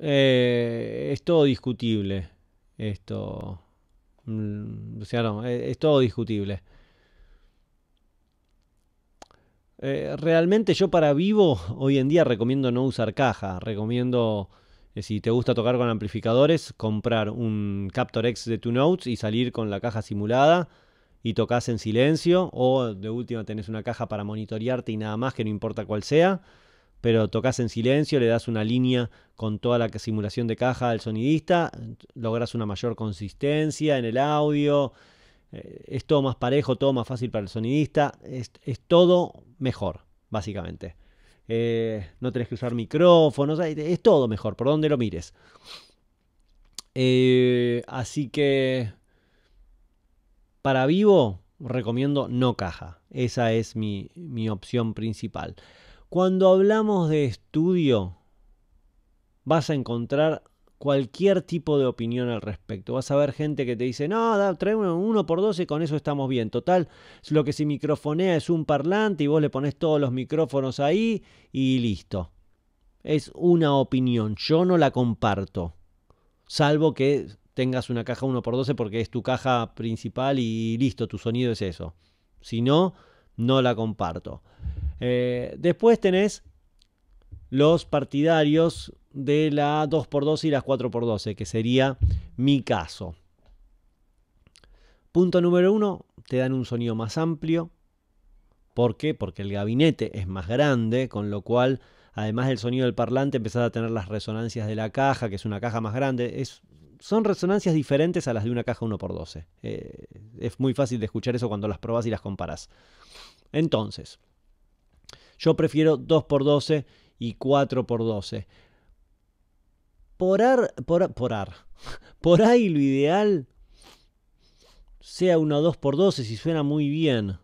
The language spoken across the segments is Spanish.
Eh, es todo discutible. Esto. Mm, o sea, no, eh, es, todo discutible. Eh, realmente yo para vivo hoy en día recomiendo no usar caja. Recomiendo, si te gusta tocar con amplificadores, comprar un Captor X de Two Notes y salir con la caja simulada y tocas en silencio. O de última tenés una caja para monitorearte y nada más que no importa cuál sea pero tocas en silencio, le das una línea con toda la simulación de caja al sonidista, logras una mayor consistencia en el audio, eh, es todo más parejo, todo más fácil para el sonidista, es, todo mejor, básicamente. Eh, no tenés que usar micrófonos, es todo mejor, por donde lo mires. Eh, así que para vivo recomiendo no caja, esa es mi, mi opción principal. Cuando hablamos de estudio, vas a encontrar cualquier tipo de opinión al respecto. Vas a ver gente que te dice, no, trae uno, por 12 y con eso estamos bien. Total, lo que si microfonea es un parlante y vos le pones todos los micrófonos ahí y listo. Es una opinión, yo no la comparto. Salvo que tengas una caja 1 por 12 porque es tu caja principal y listo, tu sonido es eso. Si no, no la comparto. Eh, después tenés los partidarios de la 2x12 y las 4x12, eh, que sería mi caso. Punto número uno, te dan un sonido más amplio. ¿Por qué? Porque el gabinete es más grande, con lo cual, además del sonido del parlante, empezás a tener las resonancias de la caja, que es una caja más grande. Es, son resonancias diferentes a las de una caja 1x12. Eh, es muy fácil de escuchar eso cuando las probás y las comparas Entonces, yo prefiero 2x12 y 4x12. Por ar, por, ahí lo ideal sea una 2x12 si suena muy bien.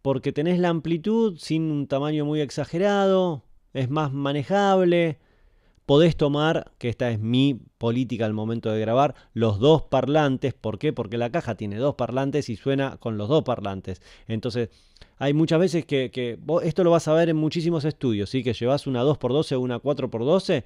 Porque tenés la amplitud sin un tamaño muy exagerado, es más manejable podés tomar, que esta es mi política al momento de grabar, los dos parlantes. ¿Por qué? Porque la caja tiene dos parlantes y suena con los dos parlantes. Entonces, hay muchas veces que, esto lo vas a ver en muchísimos estudios, ¿sí? que llevas una 2x12 o una 4x12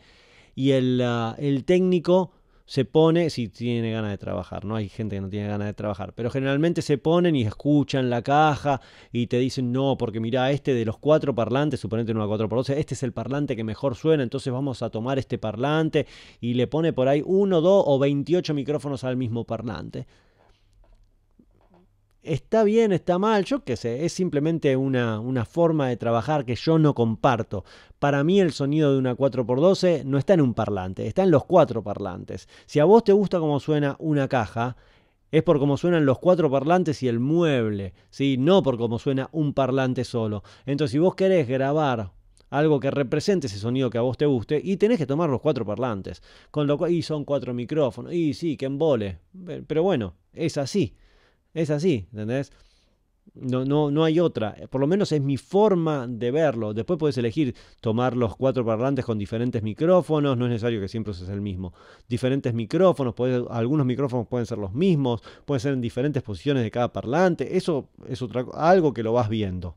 y el, ah, el técnico se pone si tiene ganas de trabajar, ¿no? Hay gente que no tiene ganas de trabajar, pero generalmente se ponen y escuchan la caja y te dicen, no, porque mira, este de los cuatro parlantes, suponete a 4x12, este es el parlante que mejor suena, entonces vamos a tomar este parlante y le pone por ahí uno, dos o 28 micrófonos al mismo parlante. Está bien, está mal, yo qué sé, es simplemente una, una, forma de trabajar que yo no comparto. Para mí el sonido de una 4x12 no está en un parlante, está en los cuatro parlantes. Si a vos te gusta cómo suena una caja, es por cómo suenan los cuatro parlantes y el mueble, ¿sí? no por cómo suena un parlante solo. Entonces si vos querés grabar algo que represente ese sonido que a vos te guste y tenés que tomar los cuatro parlantes. Con lo cual, y son cuatro micrófonos, y sí, que embole. Eh, pero bueno, es así. Es así, ¿entendés? No, no, no hay otra. Por lo menos es mi forma de verlo. Después puedes elegir tomar los cuatro parlantes con diferentes micrófonos. No es necesario que siempre uses el mismo. Diferentes micrófonos. algunos micrófonos pueden ser los mismos. Pueden ser en diferentes posiciones de cada parlante. Eso es otra, algo que lo vas viendo.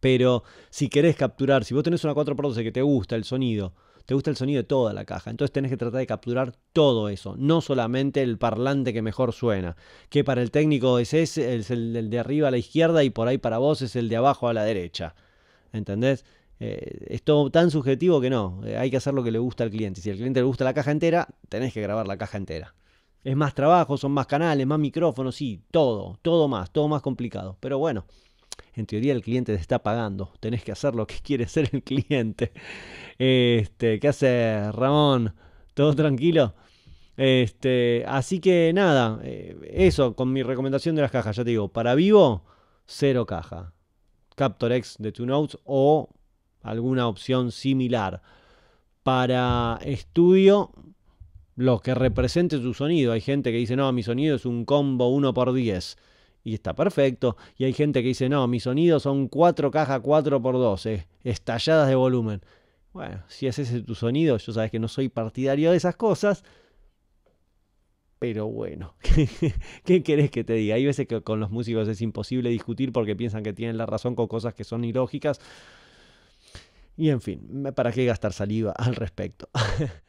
Pero si querés capturar, si vos tenés una 4x12 que te gusta el sonido te gusta el sonido de toda la caja. Entonces tenés que tratar de capturar todo eso, no solamente el parlante que mejor suena, que para el técnico es ese, es el, de arriba a la izquierda y por ahí para vos es el de abajo a la derecha. ¿Entendés? Eh, es todo tan subjetivo que no, eh, hay que hacer lo que le gusta al cliente. Si al cliente le gusta la caja entera, tenés que grabar la caja entera. Es más trabajo, son más canales, más micrófonos, sí, todo, todo más, todo más complicado. Pero bueno, en teoría el cliente te está pagando, tenés que hacer lo que quiere ser el cliente. Este, ¿Qué hace Ramón? ¿Todo tranquilo? Este, así que nada, eh, eso con mi recomendación de las cajas, ya te digo, para vivo, cero caja. Captor X de Two Notes o alguna opción similar. Para estudio, lo que represente su sonido. Hay gente que dice, no, mi sonido es un combo 1x10 y está perfecto. Y hay gente que dice, no, mis sonidos son cuatro cajas 4 por 12 eh, estalladas de volumen. Bueno, si es ese tu sonido, yo sabes que no soy partidario de esas cosas. Pero bueno, ¿qué querés que te diga? Hay veces que con los músicos es imposible discutir porque piensan que tienen la razón con cosas que son ilógicas. Y en fin, ¿para qué gastar saliva al respecto?